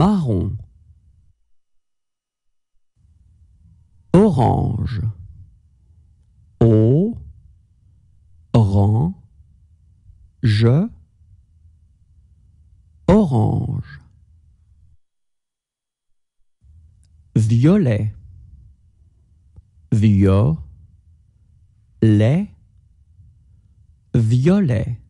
marron orange o je orange violet Lait. violet